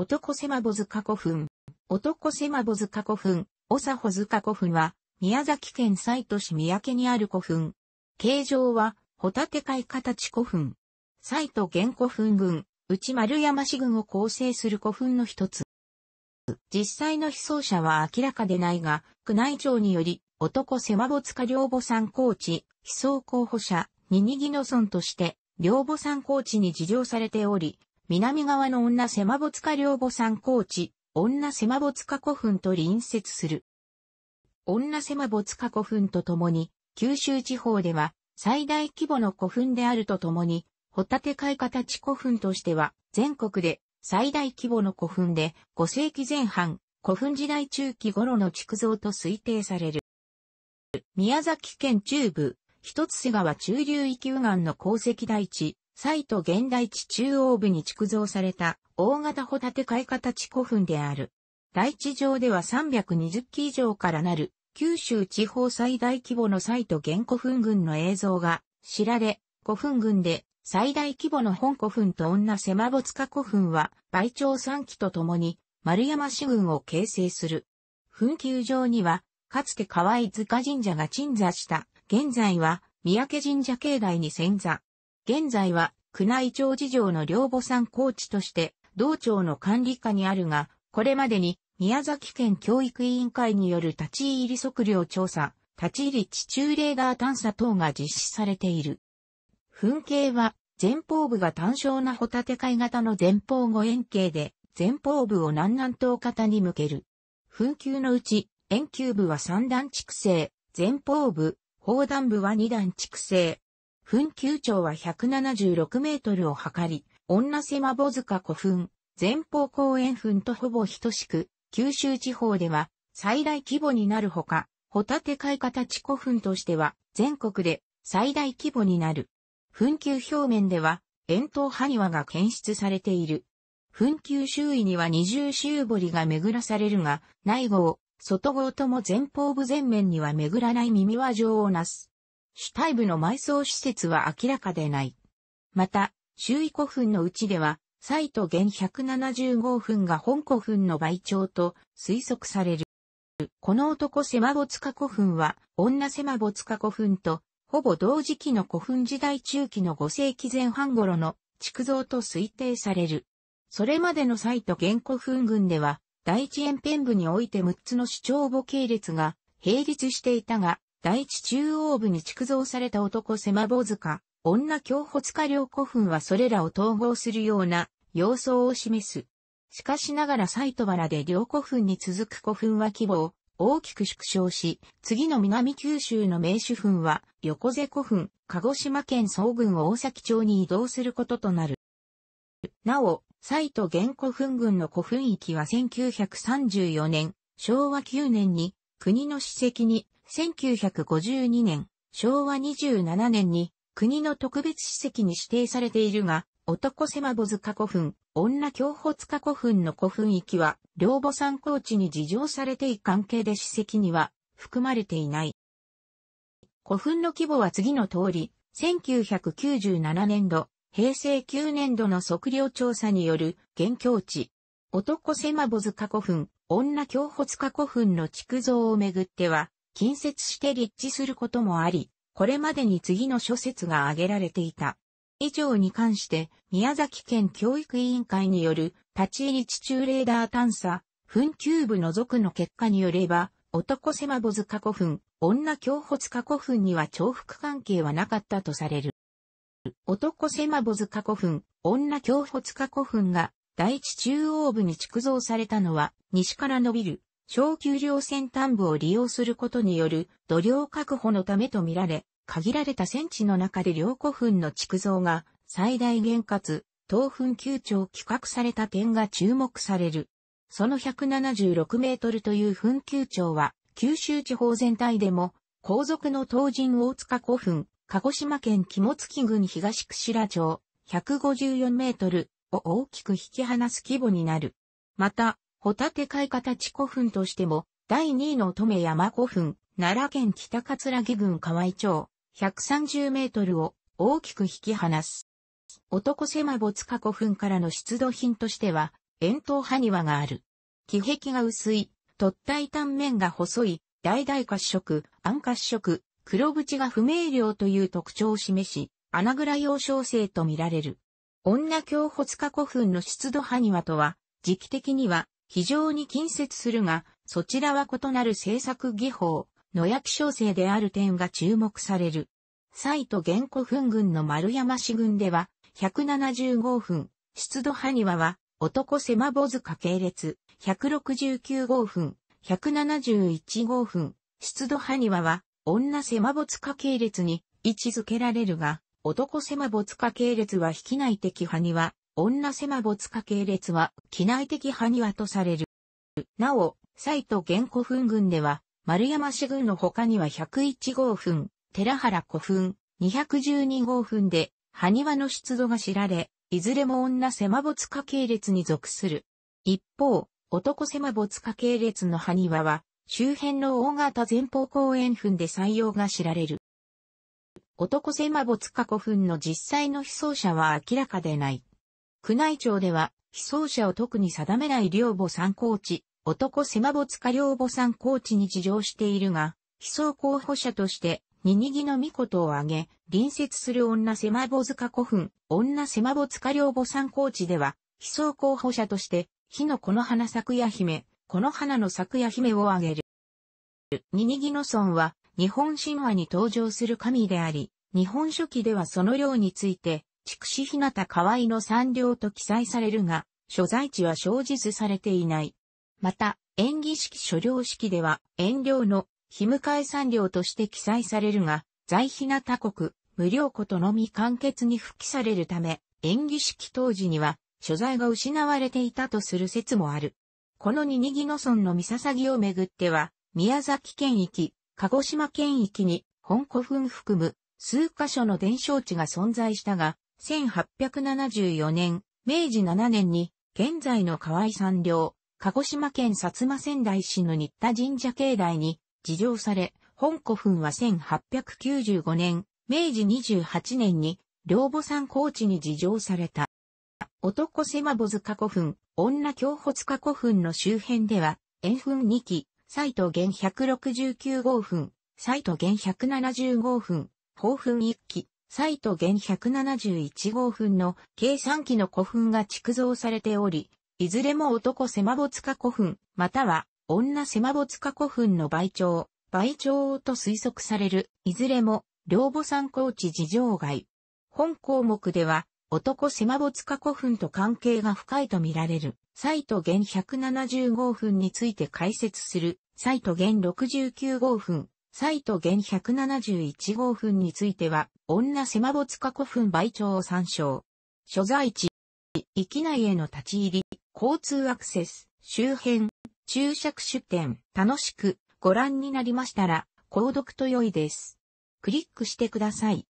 男狭ボ塚古墳。男狭ボ塚古墳、おさほ塚古墳は、宮崎県西都市三宅にある古墳。形状は、ホタテ貝形古墳。西都原古墳群、内丸山市群を構成する古墳の一つ。実際の被葬者は明らかでないが、宮内庁により、男狭ボ塚両母山高地、被葬候補者、ニニギの村として、両母山高地に事情されており、南側の女狭ボツカ両母山高地、女狭ボ塚古墳と隣接する。女狭ボ塚古墳とともに、九州地方では最大規模の古墳であるとともに、ホタテ貝形古墳としては全国で最大規模の古墳で5世紀前半、古墳時代中期頃の築造と推定される。宮崎県中部、一つ瀬川中流域右岸の鉱石台地、サイト現代地中央部に築造された大型ホタテ貝形古墳である。大地上では320基以上からなる九州地方最大規模のサイト現古墳群の映像が知られ、古墳群で最大規模の本古墳と女狭没化古墳は倍長3基と共に丸山市群を形成する。墳丘上にはかつて河合塚神社が鎮座した、現在は三宅神社境内に潜座。現在は宮内庁事情の両母コー地として、同庁の管理下にあるが、これまでに宮崎県教育委員会による立ち入り測量調査、立ち入り地中レーダー探査等が実施されている。噴景は、前方部が単焦なホタテ貝型の前方後円形で、前方部を南南東型に向ける。噴球のうち、円球部は三段畜生、前方部、砲弾部は二段畜生、墳丘長は176メートルを測り、女狭坊塚古墳、前方公園墳とほぼ等しく、九州地方では最大規模になるほか、ホタテ貝形古墳としては全国で最大規模になる。墳丘表面では円筒埴輪が検出されている。墳丘周囲には二重周堀が巡らされるが、内号、外号とも前方部前面には巡らない耳輪状をなす。主体部の埋葬施設は明らかでない。また、周囲古墳のうちでは、イ都現175墳が本古墳の倍長と推測される。この男狭没化古墳は、女狭没化古墳と、ほぼ同時期の古墳時代中期の5世紀前半頃の築造と推定される。それまでのイ都現古墳群では、第一円辺部において6つの主張母系列が並立していたが、第一中央部に築造された男狭坊塚、女京保塚両古墳はそれらを統合するような様相を示す。しかしながら斎戸原で両古墳に続く古墳は規模を大きく縮小し、次の南九州の名手墳は横瀬古墳、鹿児島県総郡大崎町に移動することとなる。なお、斎戸原古墳群の古墳域は1934年、昭和9年に国の史跡に1952年、昭和27年に国の特別史跡に指定されているが、男狭坊塚古墳、女京骨塚古墳の古墳域は、両母山高地に事情されてい関係で史跡には含まれていない。古墳の規模は次の通り、1997年度、平成9年度の測量調査による現況地、男狭坊塚古墳、女京保古墳の築造をめぐっては、近接して立地することもあり、これまでに次の諸説が挙げられていた。以上に関して、宮崎県教育委員会による立ち入り地中レーダー探査、墳丘部除くの結果によれば、男狭ボズ過去墳、女京骨過去墳には重複関係はなかったとされる。男狭ボズ過去墳、女京骨過去墳が、大地中央部に築造されたのは、西から伸びる小丘陵船端部を利用することによる土量確保のためとみられ、限られた戦地の中で両古墳の築造が最大限かつ、東墳球長規格された点が注目される。その176メートルという墳球長は、九州地方全体でも、皇族の東人大塚古墳、鹿児島県肝付郡東串良町、154メートルを大きく引き離す規模になる。また、ホタテ貝形古墳としても、第2位の乙女山古墳、奈良県北葛城郡河合町、130メートルを大きく引き離す。男狭没塚古墳からの出土品としては、円筒埴輪がある。気壁が薄い、突体断面が細い、大々褐色、暗褐色、黒縁が不明瞭という特徴を示し、穴蔵幼少生と見られる。女教骨塚古墳の出土埴輪とは、時期的には非常に近接するが、そちらは異なる制作技法、野焼き小生である点が注目される。サイト原古墳群の丸山市群では、175分、湿度埴輪は、男狭坊主家系列、169号分、171号分、湿度埴輪は、女狭没家系列に位置づけられるが、男狭没家系列は引き内的埴輪、女狭没化系列は、機内的埴輪とされる。なお、斎藤玄古墳群では、丸山市群の他には101号墳、寺原古墳、212号墳で、埴輪の出土が知られ、いずれも女狭没化系列に属する。一方、男狭没化系列の埴輪は、周辺の大型前方後円墳で採用が知られる。男狭没化古墳の実際の被葬者は明らかでない。宮内庁では、被葬者を特に定めない両母参考地、男狭母塚両母参考地に地上しているが、被葬候補者として、ニニギの御事を挙げ、隣接する女狭母塚古墳、女狭母塚両母参考地では、被葬候補者として、火のこの花咲夜姫、この花の咲夜姫を挙げる。ニニギの村は、日本神話に登場する神であり、日本書紀ではその量について、筑紫日向河合の産業と記載されるが、所在地は生じずされていない。また、演技式所領式では、遠領の日向え産領として記載されるが、在日向国、無料ことのみ簡潔に復帰されるため、演技式当時には、所在が失われていたとする説もある。この二ぎの村の三笹をめぐっては、宮崎県域、鹿児島県域に、本古墳含む、数箇所の伝承地が存在したが、1874年、明治7年に、現在の河合山陵、鹿児島県薩摩仙台市の新田神社境内に、事情され、本古墳は1895年、明治28年に、両母山高地に事情された。男狭坊塚古墳、女京骨塚古墳の周辺では、円墳2基、斎藤源169号墳、斎藤源170号墳、宝墳1基、サイト現171号墳の計3基の古墳が築造されており、いずれも男狭没化古墳、または女狭没化古墳の倍長、倍長と推測される、いずれも、両母参考地事情外。本項目では、男狭没化古墳と関係が深いとみられる、サイト現170号墳について解説する、サイト現69号墳、サイト現171号墳については、女狭没過古墳売帳を参照。所在地、域内への立ち入り、交通アクセス、周辺、注釈出店、楽しくご覧になりましたら、購読と良いです。クリックしてください。